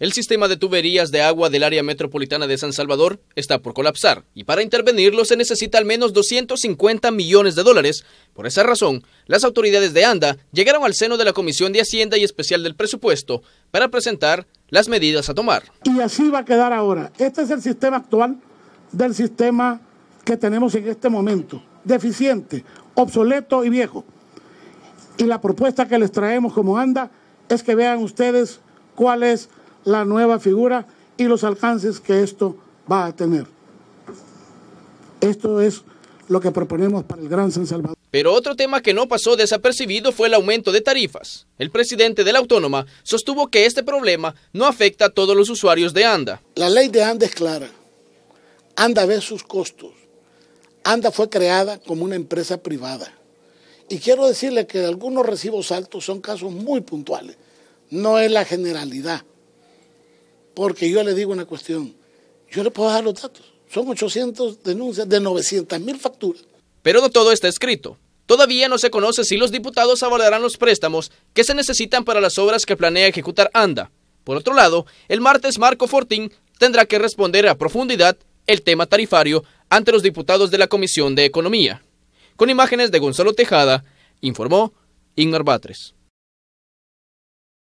El sistema de tuberías de agua del área metropolitana de San Salvador está por colapsar y para intervenirlo se necesita al menos 250 millones de dólares. Por esa razón, las autoridades de ANDA llegaron al seno de la Comisión de Hacienda y Especial del Presupuesto para presentar las medidas a tomar. Y así va a quedar ahora. Este es el sistema actual del sistema que tenemos en este momento, deficiente, obsoleto y viejo. Y la propuesta que les traemos como ANDA es que vean ustedes cuál es la nueva figura y los alcances que esto va a tener. Esto es lo que proponemos para el Gran San Salvador. Pero otro tema que no pasó desapercibido fue el aumento de tarifas. El presidente de la autónoma sostuvo que este problema no afecta a todos los usuarios de ANDA. La ley de ANDA es clara. ANDA ve sus costos. ANDA fue creada como una empresa privada. Y quiero decirle que algunos recibos altos son casos muy puntuales. No es la generalidad. Porque yo le digo una cuestión, yo le puedo dar los datos. Son 800 denuncias de 900 mil facturas. Pero no todo está escrito. Todavía no se conoce si los diputados abordarán los préstamos que se necesitan para las obras que planea ejecutar ANDA. Por otro lado, el martes Marco Fortín tendrá que responder a profundidad el tema tarifario ante los diputados de la Comisión de Economía. Con imágenes de Gonzalo Tejada, informó Ingmar Batres.